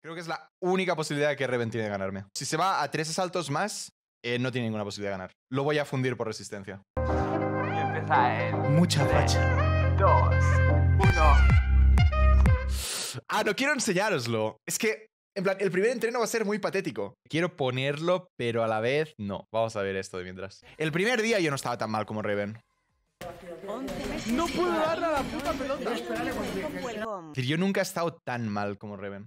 Creo que es la única posibilidad que Reven tiene de ganarme. Si se va a tres asaltos más, eh, no tiene ninguna posibilidad de ganar. Lo voy a fundir por resistencia. Mucha facha. Dos, uno. Ah, no quiero enseñároslo. Es que en plan, el primer entreno va a ser muy patético. Quiero ponerlo, pero a la vez no. Vamos a ver esto de mientras. El primer día yo no estaba tan mal como Reven. No puedo darle a la puta pelota. Yo nunca he estado tan mal como Reven.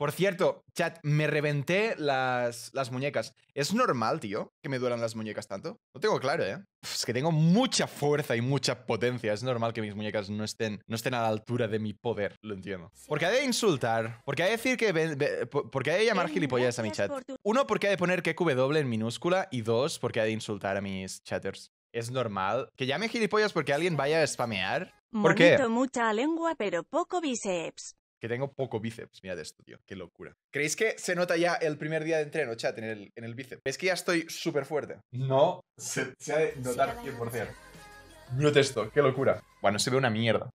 Por cierto, chat, me reventé las, muñecas. ¿Es normal, tío, que me duelan las muñecas tanto? No tengo claro, ¿eh? Es que tengo mucha fuerza y mucha potencia. Es normal que mis muñecas no estén, no estén a la altura de mi poder, lo entiendo. Porque ha de insultar, porque ha de decir que... porque ha de llamar gilipollas a mi chat. Uno, porque ha de poner QW en minúscula. Y dos, porque ha de insultar a mis chatters. Es normal que llame gilipollas porque alguien vaya a spamear. ¿Por mucha lengua, pero poco bíceps que tengo poco bíceps. Mira esto, tío, qué locura. ¿Creéis que se nota ya el primer día de entreno, chat, en el, en el bíceps? Es que ya estoy súper fuerte? No, se, ha de notar 100%. Mirad esto, qué locura. Bueno, se ve una mierda.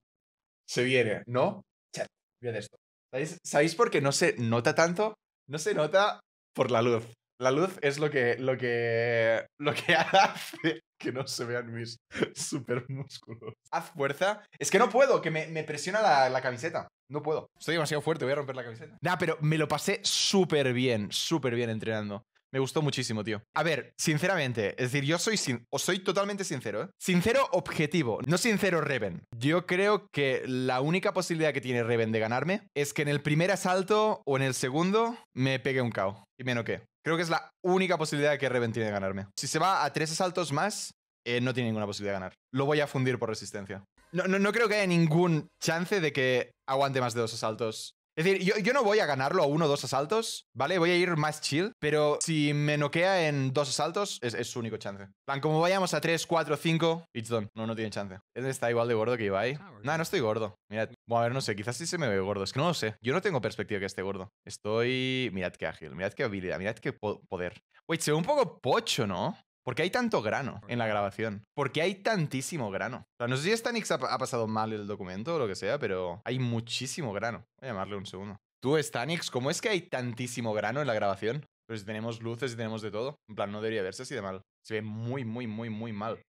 Se viene, ¿no? Chat, mirad esto. ¿Sabéis, ¿Sabéis por qué no se nota tanto? No se nota por la luz. La luz es lo que, lo que, lo que hace que no se vean mis super músculos. Haz fuerza. Es que no puedo, que me, presiona la, la, camiseta. No puedo. Estoy demasiado fuerte, voy a romper la camiseta. Nah, pero me lo pasé súper bien, súper bien entrenando. Me gustó muchísimo, tío. A ver, sinceramente, es decir, yo soy, sin, o soy totalmente sincero. ¿eh? Sincero objetivo, no sincero Reven. Yo creo que la única posibilidad que tiene Reven de ganarme es que en el primer asalto o en el segundo me pegue un KO. Y menos que. Creo que es la única posibilidad que Reven tiene de ganarme. Si se va a tres asaltos más, eh, no tiene ninguna posibilidad de ganar. Lo voy a fundir por resistencia. No, no, no creo que haya ningún chance de que aguante más de dos asaltos es decir, yo, no voy a ganarlo a uno o dos asaltos, ¿vale? Voy a ir más chill, pero si me noquea en dos asaltos, es, su único chance. plan, como vayamos a tres, cuatro, cinco, it's done. No, no tiene chance. Él este está igual de gordo que Ibai. No, no estoy gordo. Mira, Bueno, a ver, no sé, quizás sí se me ve gordo. Es que no lo sé. Yo no tengo perspectiva que esté gordo. Estoy... Mirad qué ágil, mirad qué habilidad, mirad qué poder. Wait, se ve un poco pocho, ¿no? ¿Por qué hay tanto grano en la grabación. Porque hay tantísimo grano. O sea, no sé si Stanix ha, pasado mal el documento o lo que sea, pero hay muchísimo grano. Voy a llamarle un segundo. Tú, Stanix, ¿cómo es que hay tantísimo grano en la grabación? Pero pues si tenemos luces y tenemos de todo. En plan, no debería verse así de mal. Se ve muy, muy, muy, muy mal.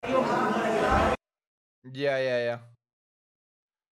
Ya, ya, ya.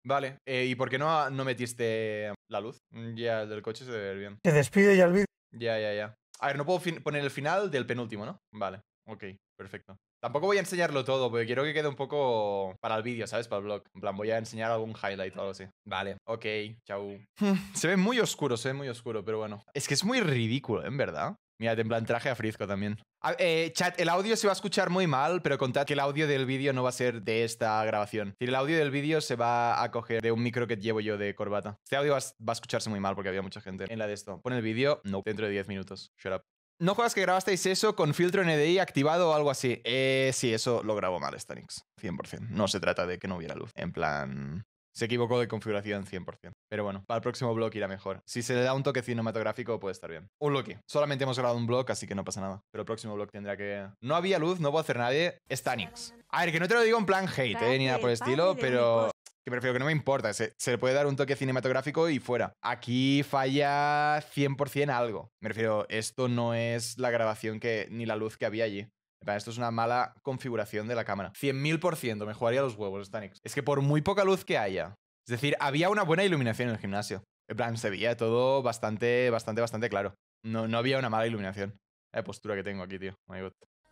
Vale. Eh, ¿Y por qué no, no metiste la luz? Ya, el del coche se debe ver bien. Te despide ya el vídeo. Ya, ya, ya. A ver, no puedo poner el final del penúltimo, ¿no? Vale. Ok, perfecto. Tampoco voy a enseñarlo todo, porque quiero que quede un poco para el vídeo, ¿sabes? Para el blog. En plan, voy a enseñar algún highlight o algo así. Vale, ok, chau. se ve muy oscuro, se ve muy oscuro, pero bueno. Es que es muy ridículo, en verdad. Mira, en plan traje a frisco también. Eh, chat, el audio se va a escuchar muy mal, pero contad que el audio del vídeo no va a ser de esta grabación. El audio del vídeo se va a coger de un micro que llevo yo de corbata. Este audio va a escucharse muy mal porque había mucha gente en la de esto. Pon el vídeo, no, dentro de 10 minutos. Shut up. No juegas que grabasteis eso con filtro NDI activado o algo así. Eh, sí, eso lo grabó mal Stanix, 100%. No se trata de que no hubiera luz. En plan, se equivocó de configuración 100%. Pero bueno, para el próximo blog irá mejor. Si se le da un toque cinematográfico puede estar bien. Un Loki. Solamente hemos grabado un blog, así que no pasa nada. Pero el próximo blog tendrá que... No había luz, no puedo hacer nadie. Stanix. A ver, que no te lo digo en plan hate, eh, ni nada por el estilo, pero que refiero que no me importa, se, le puede dar un toque cinematográfico y fuera. Aquí falla 100% algo. Me refiero, esto no es la grabación que ni la luz que había allí. Esto es una mala configuración de la cámara. 100.000% me jugaría los huevos, Stanix. Es que por muy poca luz que haya. Es decir, había una buena iluminación en el gimnasio. En plan, se veía todo bastante, bastante, bastante claro. No, no había una mala iluminación. La postura que tengo aquí, tío. Oh my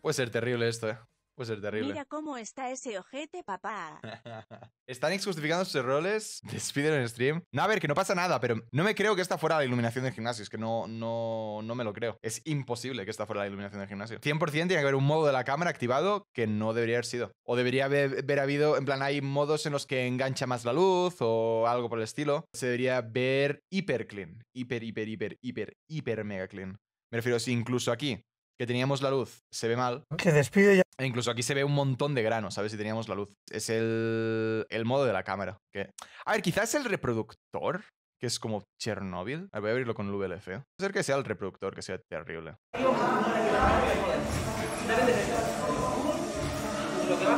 Puede ser terrible esto, eh. Puede ser terrible. Mira cómo está ese ojete, papá. Están justificando sus errores. Despiden en stream. No, a ver, que no pasa nada, pero no me creo que esta fuera la iluminación del gimnasio. Es que no, no, no me lo creo. Es imposible que esta fuera la iluminación del gimnasio. 100% tiene que haber un modo de la cámara activado que no debería haber sido. O debería haber, habido, en plan, hay modos en los que engancha más la luz o algo por el estilo. Se debería ver hiper clean. Hiper, hiper, hiper, hiper, hiper mega clean. Me refiero, a si incluso aquí que teníamos la luz se ve mal. Que despide ya. E incluso aquí se ve un montón de grano ¿sabes? Si teníamos la luz. Es el, el modo de la cámara. Que... A ver, quizás el reproductor, que es como Chernobyl. voy a abrirlo con el VLF. Puede ser que sea el reproductor, que sea terrible. Lo que la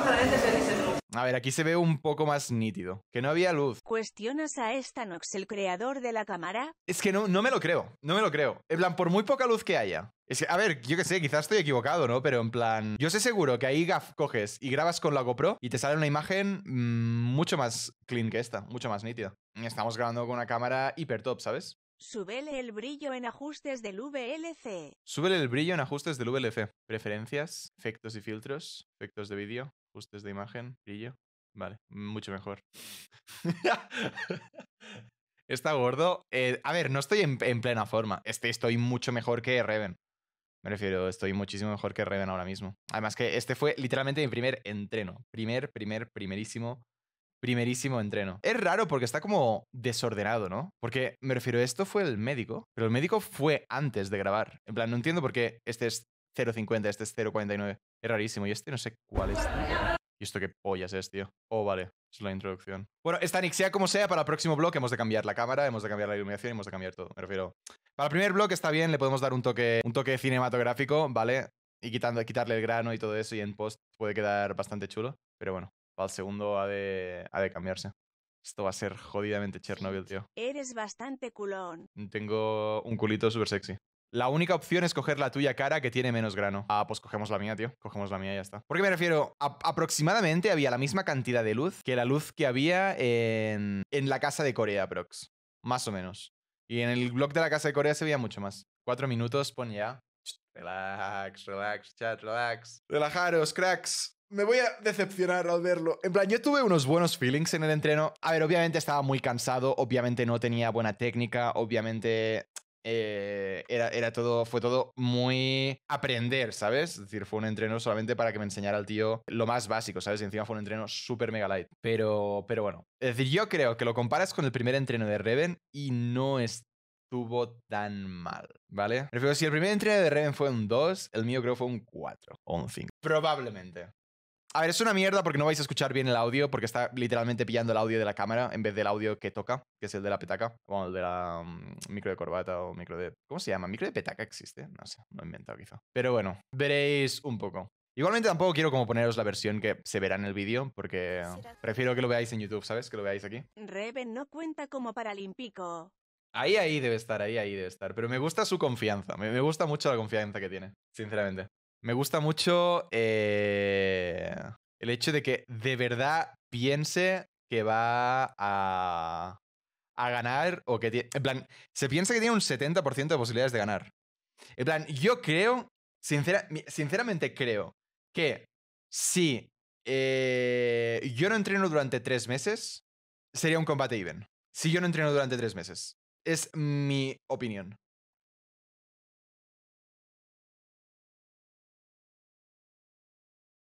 a ver, aquí se ve un poco más nítido. Que no había luz. ¿Cuestionas a Nox, el creador de la cámara? Es que no, no me lo creo. No me lo creo. En plan, por muy poca luz que haya. Es que, a ver, yo qué sé, quizás estoy equivocado, ¿no? Pero en plan, yo sé seguro que ahí gaf coges y grabas con la GoPro y te sale una imagen mm, mucho más clean que esta, mucho más nítida. Estamos grabando con una cámara hiper top, ¿sabes? Súbele el brillo en ajustes del VLC. Súbele el brillo en ajustes del VLC. Preferencias, efectos y filtros, efectos de vídeo. Ajustes de imagen, brillo. Vale, mucho mejor. Está gordo. Eh, a ver, no estoy en, en plena forma. Este, estoy mucho mejor que Reven. Me refiero, estoy muchísimo mejor que Reven ahora mismo. Además que este fue literalmente mi primer entreno. Primer, primer, primerísimo primerísimo entreno. Es raro porque está como desordenado, ¿no? Porque me refiero, esto fue el médico, pero el médico fue antes de grabar. En plan, no entiendo por qué este es 0.50, este es 0.49. Es rarísimo. Y este no sé cuál es. ¿Y esto qué pollas es, tío? Oh, vale. Es la introducción. Bueno, esta nixia como sea, para el próximo bloque hemos de cambiar la cámara, hemos de cambiar la iluminación, y hemos de cambiar todo. Me refiero. Para el primer bloque está bien, le podemos dar un toque, un toque cinematográfico, ¿vale? Y quitando, quitarle el grano y todo eso, y en post puede quedar bastante chulo. Pero bueno, para el segundo ha de, ha de cambiarse. Esto va a ser jodidamente Chernobyl, tío. Eres bastante culón. Tengo un culito súper sexy. La única opción es coger la tuya cara que tiene menos grano. Ah, pues cogemos la mía, tío. Cogemos la mía y ya está. Porque me refiero, aproximadamente había la misma cantidad de luz que la luz que había en, en la casa de Corea, Prox. Más o menos. Y en el blog de la casa de Corea se veía mucho más. Cuatro minutos, pon ya. Relax, relax, chat, relax. Relajaros, cracks. Me voy a decepcionar al verlo. En plan, yo tuve unos buenos feelings en el entreno. A ver, obviamente estaba muy cansado, obviamente no tenía buena técnica, obviamente eh, era, todo, fue todo muy aprender, ¿sabes? Es decir, fue un entreno solamente para que me enseñara al tío lo más básico, ¿sabes? Y encima fue un entreno super mega light. Pero, pero bueno. Es decir, yo creo que lo comparas con el primer entreno de Reven y no estuvo tan mal, ¿vale? refiero si el primer entreno de Reven fue un 2, el mío creo fue un 4 o un 5. Probablemente. A ver, es una mierda porque no vais a escuchar bien el audio, porque está literalmente pillando el audio de la cámara en vez del audio que toca, que es el de la petaca, o el de la mm, micro de corbata o micro de... ¿Cómo se llama? ¿Micro de petaca existe? No sé, lo he inventado quizá. Pero bueno, veréis un poco. Igualmente tampoco quiero como poneros la versión que se verá en el vídeo, porque prefiero que lo veáis en YouTube, ¿sabes? Que lo veáis aquí. Reven no cuenta como paralímpico. Ahí, ahí debe estar, ahí, ahí debe estar. Pero me gusta su confianza, me gusta mucho la confianza que tiene, sinceramente. Me gusta mucho eh, el hecho de que de verdad piense que va a, ganar o que En plan, se piensa que tiene un 70% de posibilidades de ganar. En plan, yo creo, sinceramente creo que si eh, yo no entreno durante tres meses, sería un combate even. Si yo no entreno durante tres meses. Es mi opinión.